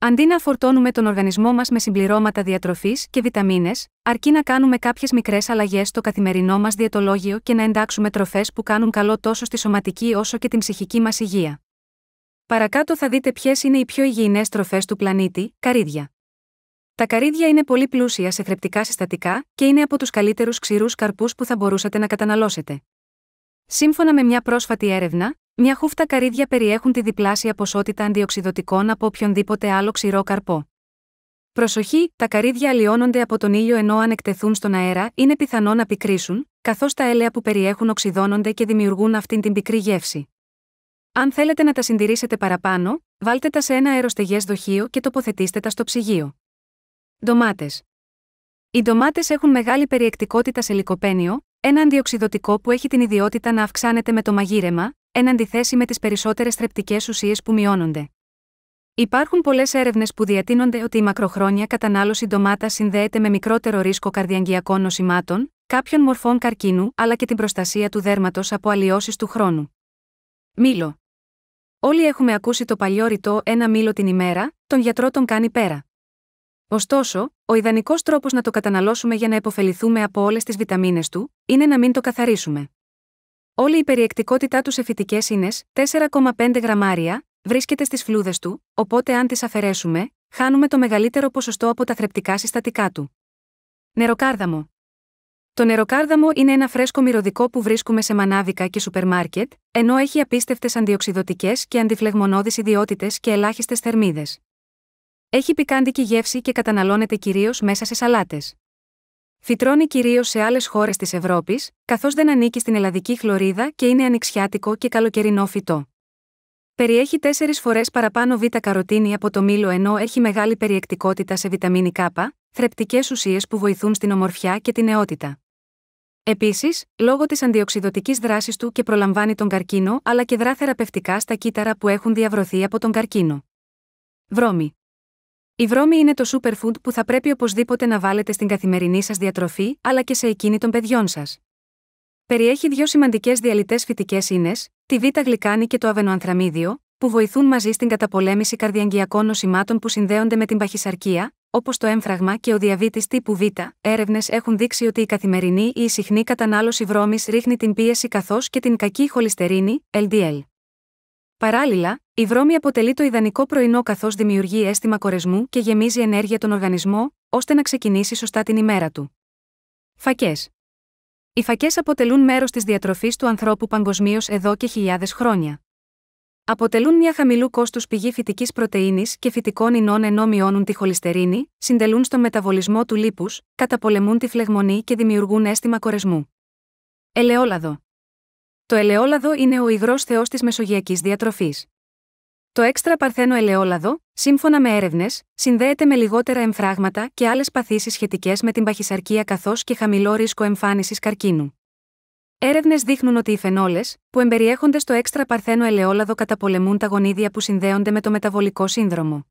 Αντί να φορτώνουμε τον οργανισμό μας με συμπληρώματα διατροφής και βιταμίνες, αρκεί να κάνουμε κάποιες μικρές αλλαγές στο καθημερινό μας διαιτολόγιο και να εντάξουμε τροφές που κάνουν καλό τόσο στη σωματική όσο και την ψυχική μας υγεία. Παρακάτω θα δείτε ποιες είναι οι πιο υγιεινές τροφές του πλανήτη, καρύδια. Τα καρύδια είναι πολύ πλούσια σε θρεπτικά συστατικά και είναι από τους καλύτερους ξηρούς καρπούς που θα μπορούσατε να καταναλώσετε. Σύμφωνα με μια πρόσφατη έρευνα, μια χούφτα καρύδια περιέχουν τη διπλάσια ποσότητα αντιοξυδοτικών από οποιονδήποτε άλλο ξηρό καρπό. Προσοχή, τα καρύδια αλλοιώνονται από τον ήλιο ενώ αν εκτεθούν στον αέρα είναι πιθανό να πικρίσουν, καθώς τα έλαια που περιέχουν οξυδώνονται και δημιουργούν αυτήν την πικρή γεύση. Αν θέλετε να τα συντηρήσετε παραπάνω, βάλτε τα σε ένα αεροστεγές δοχείο και τοποθετήστε τα στο ψυγείο. Ντομάτες. Οι ντομάτες έχουν μεγάλη περιεκτικότητα σε λικοπένιο, ένα αντιοξυδοτικό που έχει την ιδιότητα να αυξάνεται με το μαγείρεμα, εν αντιθέσει με τις περισσότερες θρεπτικές ουσίες που μειώνονται. Υπάρχουν πολλές έρευνες που διατείνονται ότι η μακροχρόνια κατανάλωση ντομάτα συνδέεται με μικρότερο ρίσκο καρδιαγγειακών νοσημάτων, κάποιων μορφών καρκίνου αλλά και την προστασία του δέρματος από αλλοιώσεις του χρόνου. Μήλο. Όλοι έχουμε ακούσει το παλιό ρητό ένα μήλο την ημέρα, τον γιατρό τον κάνει πέρα. Ωστόσο, ο ιδανικός τρόπος να το καταναλώσουμε για να επωφεληθούμε από όλες τις βιταμίνες του, είναι να μην το καθαρίσουμε όλη η περιεκτικότητά του σε φυτικέ ίνε, 4,5 γραμμάρια, βρίσκεται στις φλούδες του, οπότε αν τις αφαιρέσουμε, χάνουμε το μεγαλύτερο ποσοστό από τα θρεπτικά συστατικά του. Νεροκάρδαμο. Το νεροκάρδαμο είναι ένα φρέσκο μυρωδικό που βρίσκουμε σε μανάβικα και σούπερ μάρκετ, ενώ έχει απίστευτες αντιοξυδοτικέ και αντιφλεγμονώδεις ιδιότητες και ελάχιστες θερμίδες. Έχει πικάντικη γεύση και καταναλώνεται κυρίως μέσα σε σαλάτες φυτρώνει κυρίως σε άλλες χώρες της Ευρώπης, καθώς δεν ανήκει στην ελλαδική χλωρίδα και είναι ανοιξιάτικο και καλοκαιρινό φυτό. Περιέχει τέσσερις φορές παραπάνω β-καροτίνη από το μήλο ενώ έχει μεγάλη περιεκτικότητα σε βιταμίνη Κ, θρεπτικές ουσίες που βοηθούν στην ομορφιά και την νεότητα. Επίσης, λόγω της αντιοξυδοτική δράσης του και προλαμβάνει τον καρκίνο αλλά και δρά θεραπευτικά στα κύτταρα που έχουν διαβρωθεί από τον καρκίνο. Βρώμη. Η βρώμη είναι το superfood που θα πρέπει οπωσδήποτε να βάλετε στην καθημερινή σας διατροφή, αλλά και σε εκείνη των παιδιών σας. Περιέχει δύο σημαντικές διαλυτές φυτικές ίνες, τη β-γλυκάνη και το αβενοανθραμίδιο, που βοηθούν μαζί στην καταπολέμηση καρδιαγγειακών νοσημάτων που συνδέονται με την παχυσαρκία, όπως το έμφραγμα και ο διαβήτης τύπου Β. Έρευνες έχουν δείξει ότι η καθημερινή ή η συχνή κατανάλωση βρώμης ρίχνει την πίεση καθώς και την κακή χολυστερίνη, LDL. Παράλληλα, η βρώμη αποτελεί το ιδανικό πρωινό καθώς δημιουργεί αίσθημα κορεσμού και γεμίζει ενέργεια τον οργανισμό, ώστε να ξεκινήσει σωστά την ημέρα του. Φακές. Οι φακές αποτελούν μέρος της διατροφής του ανθρώπου παγκοσμίως εδώ και χιλιάδες χρόνια. Αποτελούν μια χαμηλού κόστους πηγή φυτικής πρωτενη και φυτικών ινών ενώ μειώνουν τη χολυστερίνη, συντελούν στον μεταβολισμό του λίπους, καταπολεμούν τη φλεγμονή και δημιουργούν αίσθημα κορεσμού. Ελαιόλαδο. Το ελαιόλαδο είναι ο υγρός θεός της μεσογειακής διατροφής. Το έξτρα παρθένο ελαιόλαδο, σύμφωνα με έρευνες, συνδέεται με λιγότερα εμφράγματα και άλλες παθήσεις σχετικές με την παχυσαρκία καθώς και χαμηλό ρίσκο εμφάνισης καρκίνου. Έρευνες δείχνουν ότι οι φενόλε, που εμπεριέχονται στο έξτρα παρθένο ελαιόλαδο, καταπολεμούν τα γονίδια που συνδέονται με το μεταβολικό σύνδρομο.